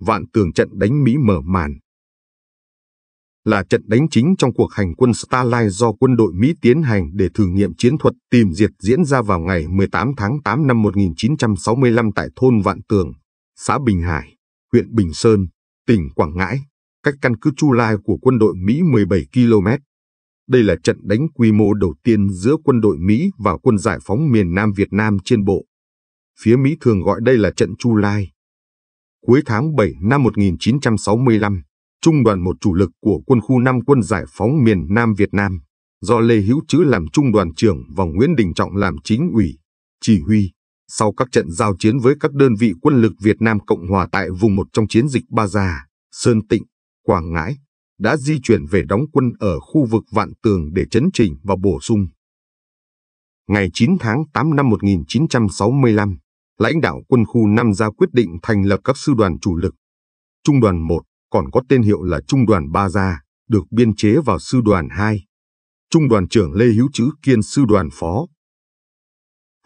vạn tường trận đánh Mỹ mở màn. Là trận đánh chính trong cuộc hành quân Starlight do quân đội Mỹ tiến hành để thử nghiệm chiến thuật tìm diệt diễn ra vào ngày 18 tháng 8 năm 1965 tại thôn Vạn Tường, xã Bình Hải, huyện Bình Sơn, tỉnh Quảng Ngãi, cách căn cứ Chu Lai của quân đội Mỹ 17 km. Đây là trận đánh quy mô đầu tiên giữa quân đội Mỹ và quân giải phóng miền Nam Việt Nam trên bộ. Phía Mỹ thường gọi đây là trận Chu Lai. Cuối tháng 7 năm 1965, trung đoàn một chủ lực của quân khu 5 quân giải phóng miền Nam Việt Nam, do Lê Hữu Trứ làm trung đoàn trưởng và Nguyễn Đình Trọng làm chính ủy, chỉ huy. Sau các trận giao chiến với các đơn vị quân lực Việt Nam Cộng Hòa tại vùng một trong chiến dịch Ba Già, Sơn Tịnh, Quảng Ngãi, đã di chuyển về đóng quân ở khu vực Vạn Tường để chấn chỉnh và bổ sung. Ngày 9 tháng 8 năm 1965, lãnh đạo quân khu 5 ra quyết định thành lập các sư đoàn chủ lực. Trung đoàn 1 còn có tên hiệu là Trung đoàn Ba Ra được biên chế vào sư đoàn 2. Trung đoàn trưởng Lê Hữu Chữ kiên sư đoàn phó.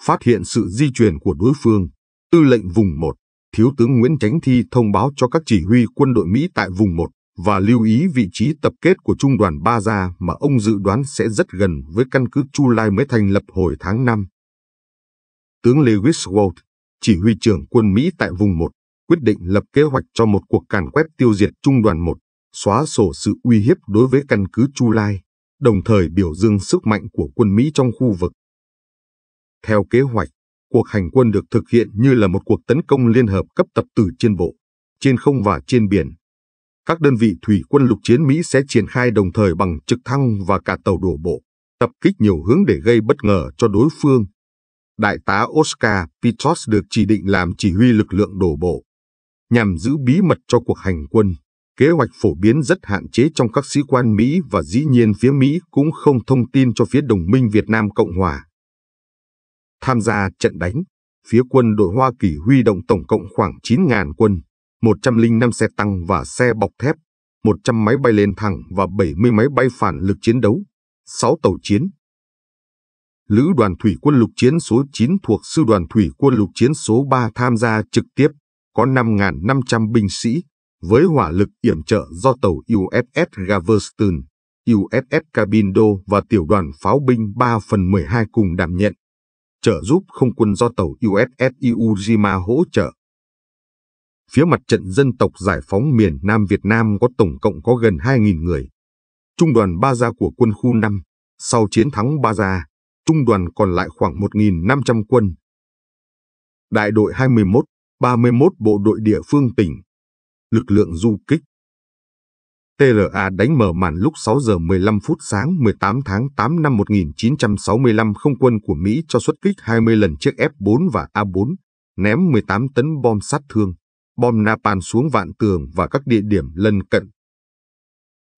Phát hiện sự di chuyển của đối phương, tư lệnh vùng 1, Thiếu tướng Nguyễn Chánh Thi thông báo cho các chỉ huy quân đội Mỹ tại vùng 1 và lưu ý vị trí tập kết của Trung đoàn Ba Ra mà ông dự đoán sẽ rất gần với căn cứ Chu Lai mới thành lập hồi tháng 5. Tướng Lewis Walt chỉ huy trưởng quân Mỹ tại vùng 1, quyết định lập kế hoạch cho một cuộc càn quét tiêu diệt Trung đoàn 1, xóa sổ sự uy hiếp đối với căn cứ Chu Lai, đồng thời biểu dương sức mạnh của quân Mỹ trong khu vực. Theo kế hoạch, cuộc hành quân được thực hiện như là một cuộc tấn công liên hợp cấp tập từ trên bộ, trên không và trên biển. Các đơn vị thủy quân lục chiến Mỹ sẽ triển khai đồng thời bằng trực thăng và cả tàu đổ bộ, tập kích nhiều hướng để gây bất ngờ cho đối phương, đại tá Oscar Pitos được chỉ định làm chỉ huy lực lượng đổ bộ, nhằm giữ bí mật cho cuộc hành quân. Kế hoạch phổ biến rất hạn chế trong các sĩ quan Mỹ và dĩ nhiên phía Mỹ cũng không thông tin cho phía đồng minh Việt Nam Cộng Hòa. Tham gia trận đánh, phía quân đội Hoa Kỳ huy động tổng cộng khoảng 9.000 quân, 105 xe tăng và xe bọc thép, 100 máy bay lên thẳng và 70 máy bay phản lực chiến đấu, 6 tàu chiến, Lữ đoàn thủy quân lục chiến số 9 thuộc Sư đoàn thủy quân lục chiến số 3 tham gia trực tiếp, có 5.500 binh sĩ, với hỏa lực yểm trợ do tàu USS Galveston, USS Cabindo và tiểu đoàn pháo binh 3 phần 12 cùng đảm nhận, trợ giúp không quân do tàu USS Iujima hỗ trợ. Phía mặt trận dân tộc giải phóng miền Nam Việt Nam có tổng cộng có gần 2.000 người. Trung đoàn Ba Gia của quân khu 5, sau chiến thắng Ba Gia, trung đoàn còn lại khoảng 1.500 quân. Đại đội 21, 31 bộ đội địa phương tỉnh, lực lượng du kích. TLA đánh mở màn lúc 6 giờ 15 phút sáng 18 tháng 8 năm 1965 không quân của Mỹ cho xuất kích 20 lần chiếc F-4 và A-4, ném 18 tấn bom sát thương, bom napalm xuống vạn tường và các địa điểm lân cận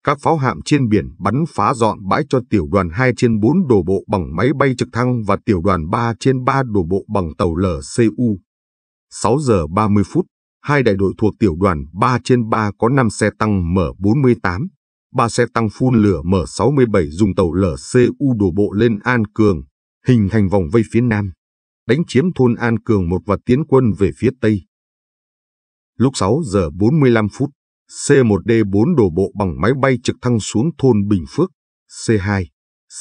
các pháo hạm trên biển bắn phá dọn bãi cho tiểu đoàn 2 trên 4 đổ bộ bằng máy bay trực thăng và tiểu đoàn 3 trên 3 đổ bộ bằng tàu LCU. 6 giờ 30 phút, hai đại đội thuộc tiểu đoàn 3 trên 3 có 5 xe tăng M48, 3 xe tăng phun lửa M67 dùng tàu LCU đổ bộ lên An Cường, hình thành vòng vây phía nam, đánh chiếm thôn An Cường một và tiến quân về phía tây. Lúc 6 giờ 45 phút, C1D4 đổ bộ bằng máy bay trực thăng xuống thôn Bình Phước, C2,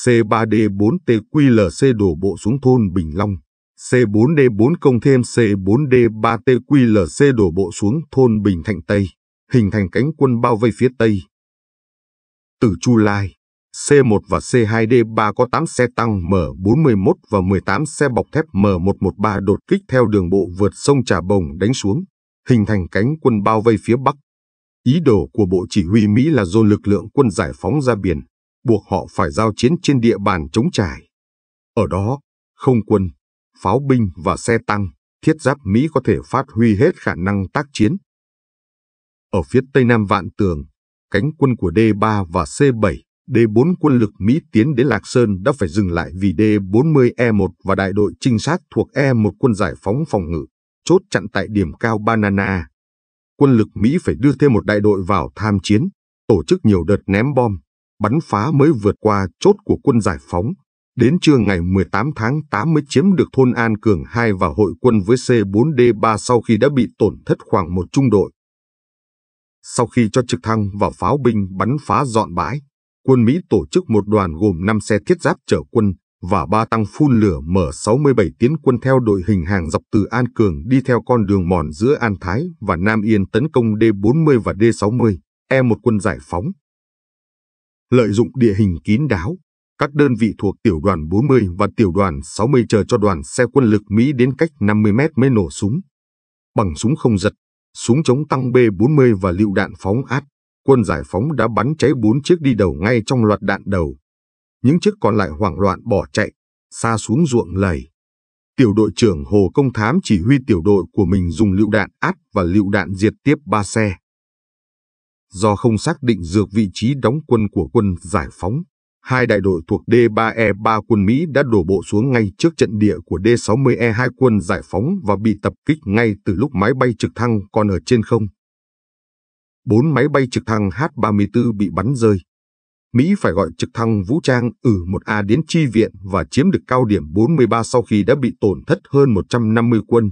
C3D4TQLC đổ bộ xuống thôn Bình Long, C4D4 công thêm C4D3TQLC đổ bộ xuống thôn Bình Thạnh Tây, hình thành cánh quân bao vây phía Tây. Từ Chu Lai, C1 và C2D3 có 8 xe tăng M41 và 18 xe bọc thép M113 đột kích theo đường bộ vượt sông Trà Bồng đánh xuống, hình thành cánh quân bao vây phía Bắc. Ý đồ của Bộ Chỉ huy Mỹ là dồn lực lượng quân giải phóng ra biển, buộc họ phải giao chiến trên địa bàn chống trải. Ở đó, không quân, pháo binh và xe tăng, thiết giáp Mỹ có thể phát huy hết khả năng tác chiến. Ở phía tây nam Vạn Tường, cánh quân của D3 và C7, D4 quân lực Mỹ tiến đến Lạc Sơn đã phải dừng lại vì D40E1 và đại đội trinh sát thuộc E1 quân giải phóng phòng ngự, chốt chặn tại điểm cao Banana quân lực Mỹ phải đưa thêm một đại đội vào tham chiến, tổ chức nhiều đợt ném bom, bắn phá mới vượt qua chốt của quân giải phóng. Đến trưa ngày 18 tháng 8 mới chiếm được thôn An Cường 2 và hội quân với C4D3 sau khi đã bị tổn thất khoảng một trung đội. Sau khi cho trực thăng và pháo binh bắn phá dọn bãi, quân Mỹ tổ chức một đoàn gồm 5 xe thiết giáp chở quân, và ba tăng phun lửa M67 tiến quân theo đội hình hàng dọc từ An Cường đi theo con đường mòn giữa An Thái và Nam Yên tấn công D40 và D60, E1 quân giải phóng. Lợi dụng địa hình kín đáo, các đơn vị thuộc tiểu đoàn 40 và tiểu đoàn 60 chờ cho đoàn xe quân lực Mỹ đến cách 50 mét mới nổ súng. Bằng súng không giật, súng chống tăng B40 và lựu đạn phóng át, quân giải phóng đã bắn cháy bốn chiếc đi đầu ngay trong loạt đạn đầu những chiếc còn lại hoảng loạn bỏ chạy, xa xuống ruộng lầy. Tiểu đội trưởng Hồ Công Thám chỉ huy tiểu đội của mình dùng lựu đạn áp và lựu đạn diệt tiếp ba xe. Do không xác định dược vị trí đóng quân của quân giải phóng, hai đại đội thuộc D3E3 quân Mỹ đã đổ bộ xuống ngay trước trận địa của D60E2 quân giải phóng và bị tập kích ngay từ lúc máy bay trực thăng còn ở trên không. Bốn máy bay trực thăng H-34 bị bắn rơi, Mỹ phải gọi trực thăng vũ trang U-1A ừ đến chi viện và chiếm được cao điểm 43 sau khi đã bị tổn thất hơn 150 quân.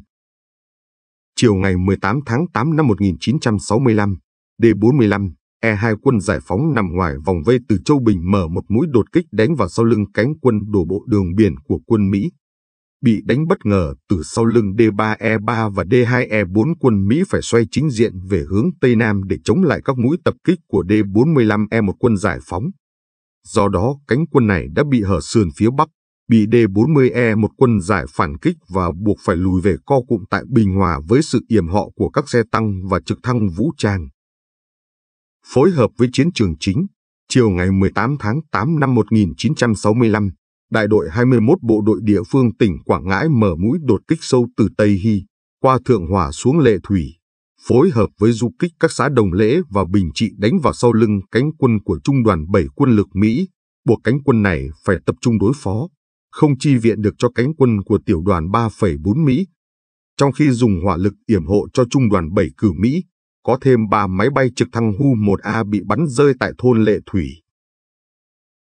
Chiều ngày 18 tháng 8 năm 1965, D-45 E-2 quân giải phóng nằm ngoài vòng vây từ Châu Bình mở một mũi đột kích đánh vào sau lưng cánh quân đổ bộ đường biển của quân Mỹ bị đánh bất ngờ từ sau lưng D3E3 và D2E4 quân Mỹ phải xoay chính diện về hướng Tây Nam để chống lại các mũi tập kích của D45E1 quân giải phóng. Do đó, cánh quân này đã bị hở sườn phía Bắc, bị D40E1 quân giải phản kích và buộc phải lùi về co cụm tại Bình Hòa với sự yểm họ của các xe tăng và trực thăng vũ trang. Phối hợp với chiến trường chính, chiều ngày 18 tháng 8 năm 1965, đại đội 21 bộ đội địa phương tỉnh Quảng Ngãi mở mũi đột kích sâu từ Tây Hy, qua Thượng Hòa xuống Lệ Thủy, phối hợp với du kích các xã Đồng Lễ và Bình Trị đánh vào sau lưng cánh quân của Trung đoàn 7 quân lực Mỹ, buộc cánh quân này phải tập trung đối phó, không chi viện được cho cánh quân của tiểu đoàn 3,4 Mỹ. Trong khi dùng hỏa lực yểm hộ cho Trung đoàn 7 cử Mỹ, có thêm 3 máy bay trực thăng Hu-1A bị bắn rơi tại thôn Lệ Thủy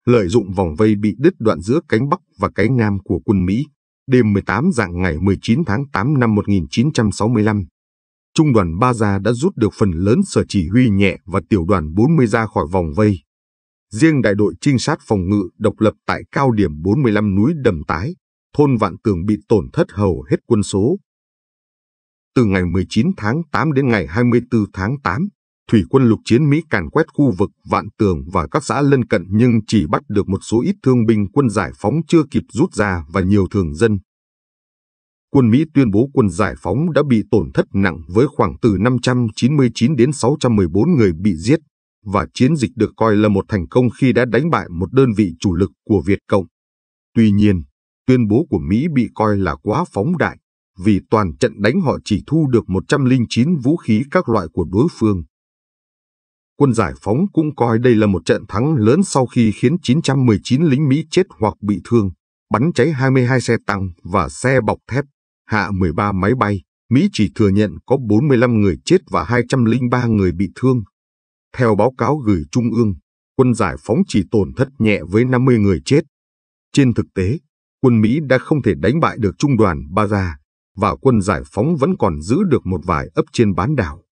lợi dụng vòng vây bị đứt đoạn giữa cánh Bắc và cánh Nam của quân Mỹ, đêm 18 dạng ngày 19 tháng 8 năm 1965, Trung đoàn Ba Gia đã rút được phần lớn sở chỉ huy nhẹ và tiểu đoàn 40 ra khỏi vòng vây. Riêng đại đội trinh sát phòng ngự độc lập tại cao điểm 45 núi Đầm Tái, thôn Vạn Tường bị tổn thất hầu hết quân số. Từ ngày 19 tháng 8 đến ngày 24 tháng 8, thủy quân lục chiến Mỹ càn quét khu vực Vạn Tường và các xã lân cận nhưng chỉ bắt được một số ít thương binh quân giải phóng chưa kịp rút ra và nhiều thường dân. Quân Mỹ tuyên bố quân giải phóng đã bị tổn thất nặng với khoảng từ 599 đến 614 người bị giết và chiến dịch được coi là một thành công khi đã đánh bại một đơn vị chủ lực của Việt Cộng. Tuy nhiên, tuyên bố của Mỹ bị coi là quá phóng đại vì toàn trận đánh họ chỉ thu được 109 vũ khí các loại của đối phương quân giải phóng cũng coi đây là một trận thắng lớn sau khi khiến 919 lính Mỹ chết hoặc bị thương, bắn cháy 22 xe tăng và xe bọc thép, hạ 13 máy bay. Mỹ chỉ thừa nhận có 45 người chết và 203 người bị thương. Theo báo cáo gửi Trung ương, quân giải phóng chỉ tổn thất nhẹ với 50 người chết. Trên thực tế, quân Mỹ đã không thể đánh bại được trung đoàn Baza và quân giải phóng vẫn còn giữ được một vài ấp trên bán đảo.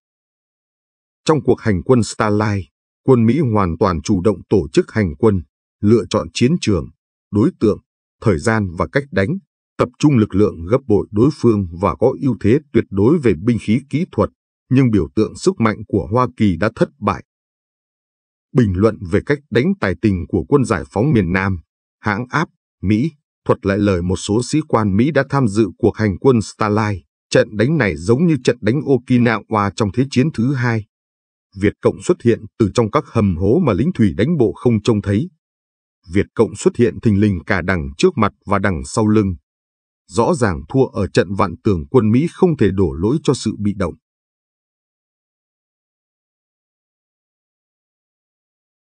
Trong cuộc hành quân Starlight, quân Mỹ hoàn toàn chủ động tổ chức hành quân, lựa chọn chiến trường, đối tượng, thời gian và cách đánh, tập trung lực lượng gấp bội đối phương và có ưu thế tuyệt đối về binh khí kỹ thuật, nhưng biểu tượng sức mạnh của Hoa Kỳ đã thất bại. Bình luận về cách đánh tài tình của quân giải phóng miền Nam, hãng áp, Mỹ, thuật lại lời một số sĩ quan Mỹ đã tham dự cuộc hành quân Starlight. Trận đánh này giống như trận đánh Okinawa trong Thế chiến thứ hai, Việt Cộng xuất hiện từ trong các hầm hố mà lính thủy đánh bộ không trông thấy. Việt Cộng xuất hiện thình lình cả đằng trước mặt và đằng sau lưng. Rõ ràng thua ở trận vạn tường quân Mỹ không thể đổ lỗi cho sự bị động.